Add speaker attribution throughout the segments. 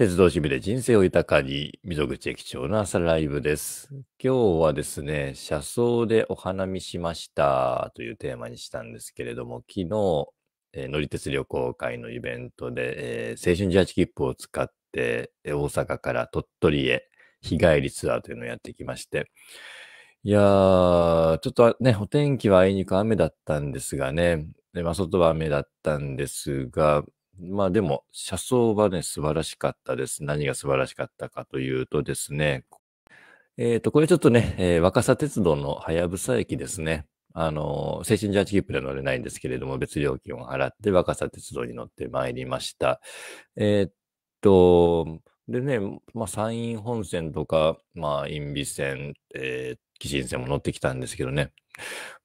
Speaker 1: 鉄道趣味で人生を豊かに、溝口駅長の朝ライブです。今日はですね、車窓でお花見しましたというテーマにしたんですけれども、昨日、
Speaker 2: えー、乗り鉄旅行
Speaker 1: 会のイベントで、えー、青春18切符を使って、えー、大阪から鳥取へ日帰りツアーというのをやってきまして、いやー、ちょっとね、お天気はあいにく雨だったんですがね、まあ、外は雨だったんですが、まあでも、車窓はね、素晴らしかったです。何が素晴らしかったかというとですね、えっ、ー、と、これちょっとね、えー、若狭鉄道のはやぶさ駅ですね。あの、青ージキープで乗れないんですけれども、別料金を払って若狭鉄道に乗ってまいりました。えー、っと、でね、まあ、山陰本線とか、まあ、因美線、えー、紀新線も乗ってきたんですけどね、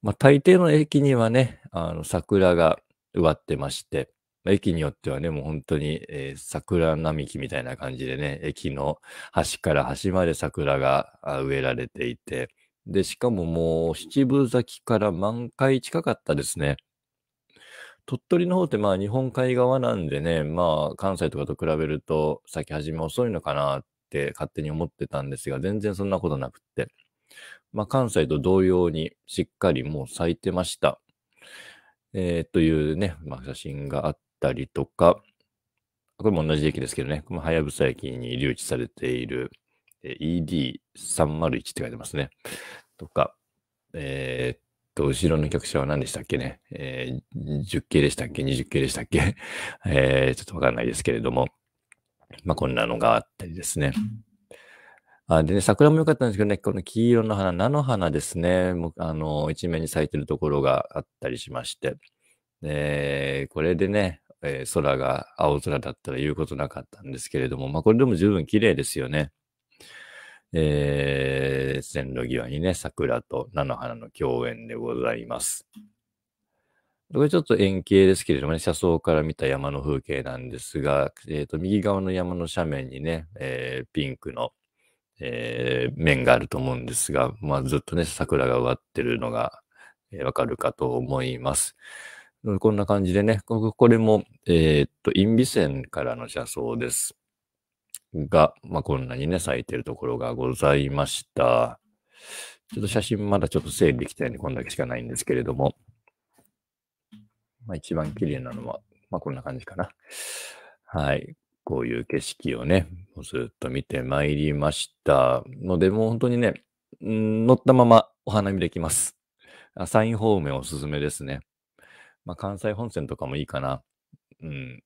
Speaker 1: まあ、大抵の駅にはね、あの、桜が植わってまして、駅によってはね、もう本当に、えー、桜並木みたいな感じでね、駅の端から端まで桜が植えられていて、で、しかももう七分咲きから満開近かったですね。鳥取の方ってまあ日本海側なんでね、まあ関西とかと比べると咲き始め遅いのかなって勝手に思ってたんですが、全然そんなことなくって。まあ関西と同様にしっかりもう咲いてました。えー、というね、まあ、写真があったりとか、これも同じ駅ですけどね、このはやぶさ駅に留置されている ED301 って書いてますね。とか、えー、っと、後ろの客車は何でしたっけね、えー、10系でしたっけ ?20 系でしたっけ えー、ちょっとわかんないですけれども、まあ、こんなのがあったりですね。あでね、桜も良かったんですけどね、この黄色の花、菜の花ですね、もうあの一面に咲いてるところがあったりしまして、えー、これでね、えー、空が青空だったら言うことなかったんですけれども、まあ、これでも十分綺麗ですよね。えー、線路際にね、桜と菜の花の共演でございます。これちょっと円形ですけれどもね、車窓から見た山の風景なんですが、えーと、右側の山の斜面にね、えー、ピンクの、えー、面があると思うんですが、まあ、ずっとね、桜が植わってるのが、えー、わかるかと思います。こんな感じでね、これも、えー、っと、インビセンからの車窓です。が、まあ、こんなにね、咲いてるところがございました。ちょっと写真まだちょっと整理できたようにこんだけしかないんですけれども、まあ、一番綺麗なのは、まあ、こんな感じかな。はい。こういう景色をね、ずっと見てまいりましたので、もう本当にね、乗ったままお花見できます。サイン方面おすすめですね。まあ、関西本線とかもいいかな。うん。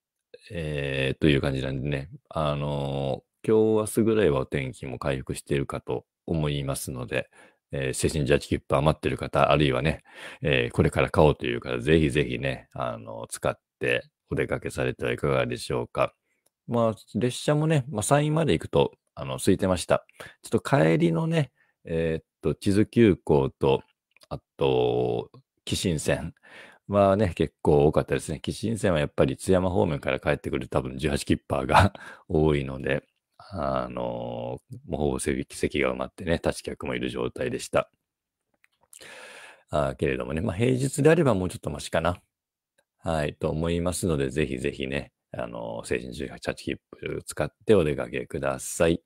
Speaker 1: えー、という感じなんでね。あのー、今日明日ぐらいはお天気も回復しているかと思いますので、えー、精神ジャッジキップ余ってる方、あるいはね、えー、これから買おうという方、ぜひぜひね、あの、使ってお出かけされてはいかがでしょうか。まあ、列車もね、まあ、山陰まで行くと、あの、空いてました。ちょっと帰りのね、えー、っと、地図急行と、あと、紀新線。あね、結構多かったですね。紀新戦はやっぱり津山方面から帰ってくる多分18キッパーが 多いので、あのー、もうほぼ席が埋まってね、立ち客もいる状態でした。あけれどもね、まあ、平日であればもうちょっとマシかな。はい、と思いますので、ぜひぜひね、あのー、精神18キープ使ってお出かけください。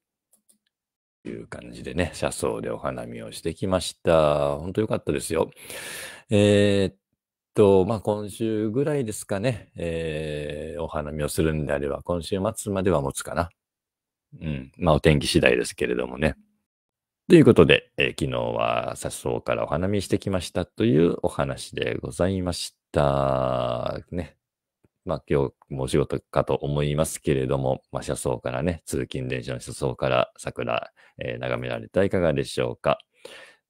Speaker 1: という感じでね、車窓でお花見をしてきました。本当良かったですよ。えー、っと、まあ、今週ぐらいですかね、えー、お花見をするんであれば、今週末までは持つかな。うん。まあ、お天気次第ですけれどもね。ということで、えー、昨日は車窓からお花見してきましたというお話でございました。ね。まあ、今日もお仕事かと思いますけれども、まあ、車窓からね、通勤電車の車窓から桜、えー、眺められたいかがでしょうか。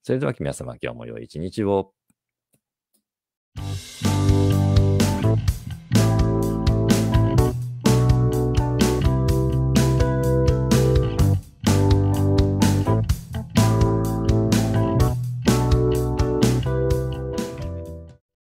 Speaker 1: それでは皆様、今日も良い一日を。